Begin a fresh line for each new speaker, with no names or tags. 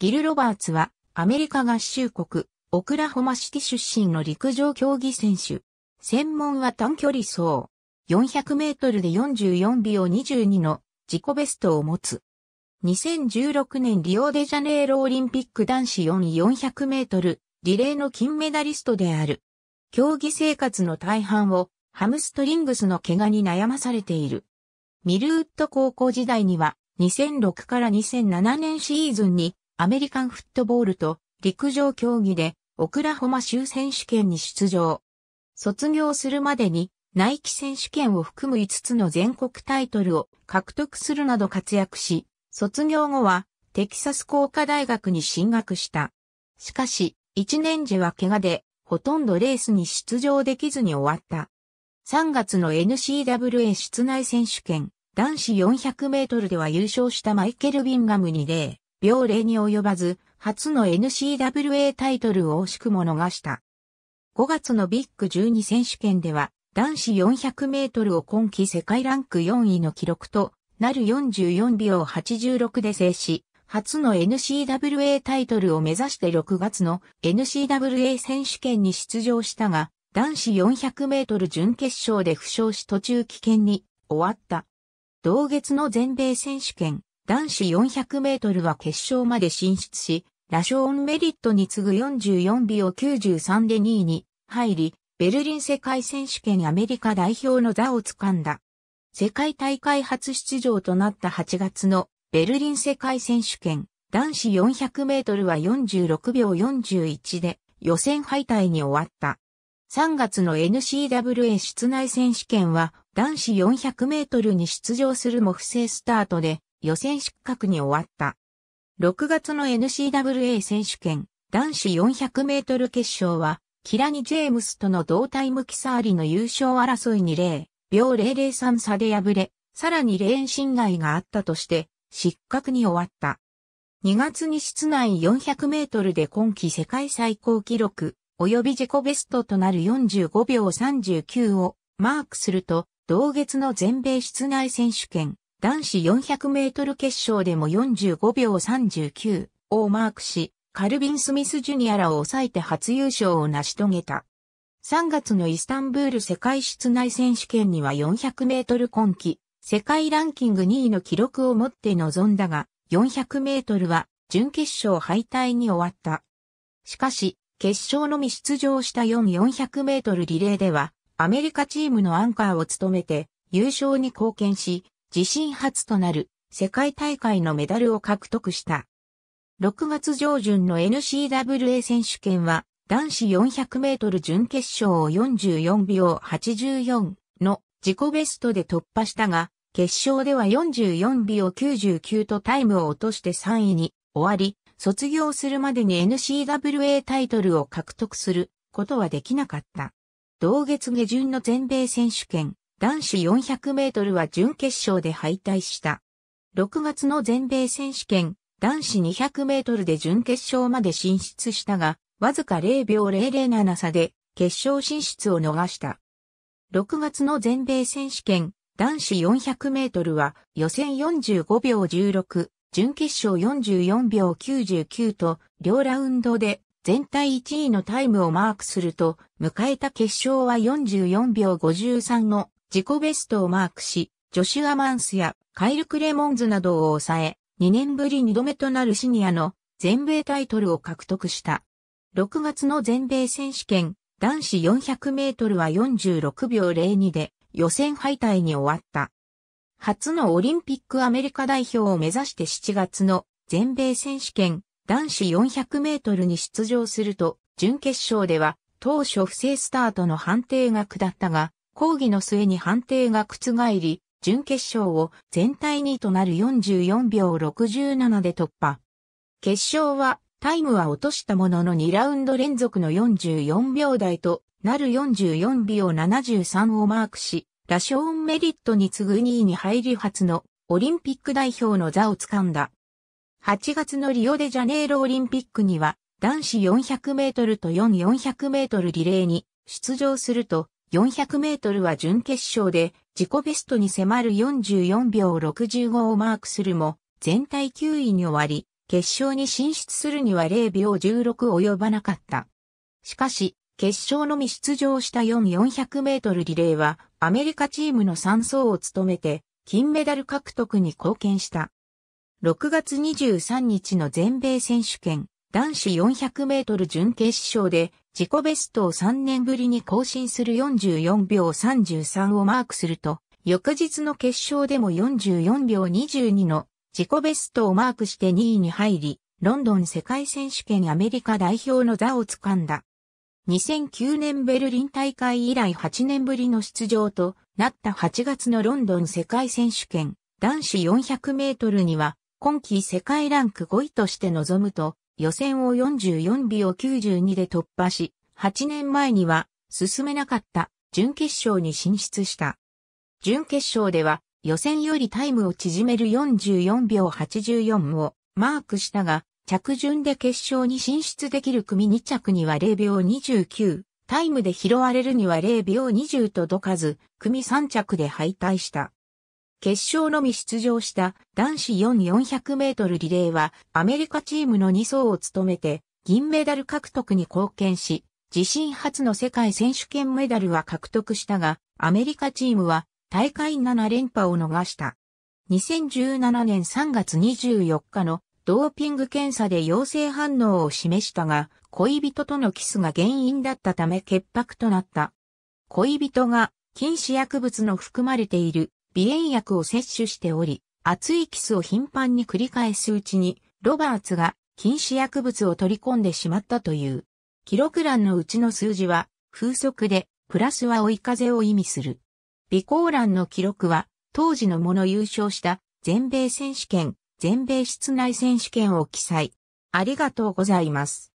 ギル・ロバーツは、アメリカ合衆国、オクラホマシティ出身の陸上競技選手。専門は短距離走。400メートルで44秒22の自己ベストを持つ。2016年リオデジャネイロオリンピック男子4 400メートルリレーの金メダリストである。競技生活の大半をハムストリングスの怪我に悩まされている。ミルウッド高校時代には2006から2007年シーズンにアメリカンフットボールと陸上競技でオクラホマ州選手権に出場。卒業するまでにナイキ選手権を含む5つの全国タイトルを獲得するなど活躍し、卒業後はテキサス工科大学に進学した。しかし、1年時は怪我で、ほとんどレースに出場できずに終わった。3月の n c w a 室内選手権、男子400メートルでは優勝したマイケル・ビンガムに0。両例に及ばず、初の NCWA タイトルを惜しくも逃した。5月のビッグ12選手権では、男子400メートルを今季世界ランク4位の記録となる44秒86で制し、初の NCWA タイトルを目指して6月の NCWA 選手権に出場したが、男子400メートル準決勝で負傷し途中棄権に終わった。同月の全米選手権、男子400メートルは決勝まで進出し、ラショーン・メリットに次ぐ44秒93で2位に入り、ベルリン世界選手権アメリカ代表の座を掴んだ。世界大会初出場となった8月のベルリン世界選手権男子400メートルは46秒41で予選敗退に終わった。3月の NCWA 室内選手権は男子400メートルに出場するも不正スタートで予選失格に終わった。6月の n c w a 選手権男子400メートル決勝は、キラニ・ジェームスとの同タイムキサーリの優勝争いに0秒003差で敗れ、さらにレーン侵害があったとして、失格に終わった。2月に室内400メートルで今季世界最高記録、及び自己ベストとなる45秒39をマークすると、同月の全米室内選手権、男子400メートル決勝でも45秒39をマークし、カルビン・スミス・ジュニアらを抑えて初優勝を成し遂げた。3月のイスタンブール世界室内選手権には400メートル今季、世界ランキング2位の記録を持って臨んだが、400メートルは準決勝敗退に終わった。しかし、決勝のみ出場した4400メートルリレーでは、アメリカチームのアンカーを務めて優勝に貢献し、自身初となる世界大会のメダルを獲得した。6月上旬の NCWA 選手権は男子400メートル準決勝を44秒84の自己ベストで突破したが、決勝では44秒99とタイムを落として3位に終わり、卒業するまでに NCWA タイトルを獲得することはできなかった。同月下旬の全米選手権、男子400メートルは準決勝で敗退した。6月の全米選手権、男子200メートルで準決勝まで進出したが、わずか0秒007差で決勝進出を逃した。6月の全米選手権、男子400メートルは予選45秒16、準決勝44秒99と、両ラウンドで全体1位のタイムをマークすると、迎えた決勝は44秒53の自己ベストをマークし、ジョシュア・マンスやカイル・クレモンズなどを抑え、2年ぶり2度目となるシニアの全米タイトルを獲得した。6月の全米選手権男子400メートルは46秒02で予選敗退に終わった。初のオリンピックアメリカ代表を目指して7月の全米選手権男子400メートルに出場すると準決勝では当初不正スタートの判定が下ったが抗議の末に判定が覆り、準決勝を全体2位となる44秒67で突破。決勝はタイムは落としたものの2ラウンド連続の44秒台となる44秒73をマークし、ラショーン・メリットに次ぐ2位に入り初のオリンピック代表の座を掴んだ。8月のリオデジャネイロオリンピックには男子400メートルと4400メートルリレーに出場すると400メートルは準決勝で自己ベストに迫る44秒65をマークするも、全体9位に終わり、決勝に進出するには0秒16及ばなかった。しかし、決勝のみ出場した4400メートルリレーは、アメリカチームの3走を務めて、金メダル獲得に貢献した。6月23日の全米選手権、男子400メートル準決勝で自己ベストを3年ぶりに更新する44秒33をマークすると、翌日の決勝でも44秒22の自己ベストをマークして2位に入り、ロンドン世界選手権アメリカ代表の座を掴んだ。2009年ベルリン大会以来8年ぶりの出場となった8月のロンドン世界選手権男子400メートルには今季世界ランク5位として臨むと予選を44秒92で突破し、8年前には進めなかった準決勝に進出した。準決勝では予選よりタイムを縮める44秒84をマークしたが、着順で決勝に進出できる組2着には0秒29、タイムで拾われるには0秒20とどかず、組3着で敗退した。決勝のみ出場した男子4400メートルリレーはアメリカチームの2走を務めて銀メダル獲得に貢献し、自身初の世界選手権メダルは獲得したが、アメリカチームは大会7連覇を逃した。2017年3月24日のドーピング検査で陽性反応を示したが、恋人とのキスが原因だったため潔白となった。恋人が禁止薬物の含まれている鼻炎薬を摂取しており、熱いキスを頻繁に繰り返すうちに、ロバーツが禁止薬物を取り込んでしまったという。記録欄のうちの数字は、風速で、プラスは追い風を意味する。備考欄の記録は、当時のもの優勝した全米選手権、全米室内選手権を記載。ありがとうございます。